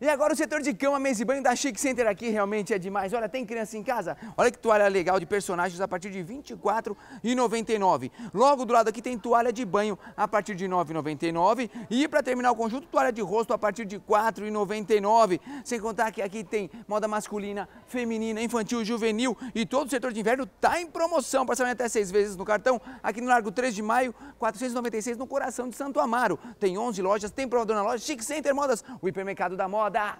E agora o setor de cama, mesa e banho da Chic Center aqui realmente é demais. Olha, tem criança em casa? Olha que toalha legal de personagens a partir de R$ 24,99. Logo do lado aqui tem toalha de banho a partir de R$ 9,99. E para terminar o conjunto, toalha de rosto a partir de R$ 4,99. Sem contar que aqui tem moda masculina, feminina, infantil, juvenil. E todo o setor de inverno está em promoção. Parcelamento até seis vezes no cartão. Aqui no Largo 3 de Maio, 496 no coração de Santo Amaro. Tem 11 lojas, tem provador na loja. Chic Center Modas, o hipermercado da moda. that.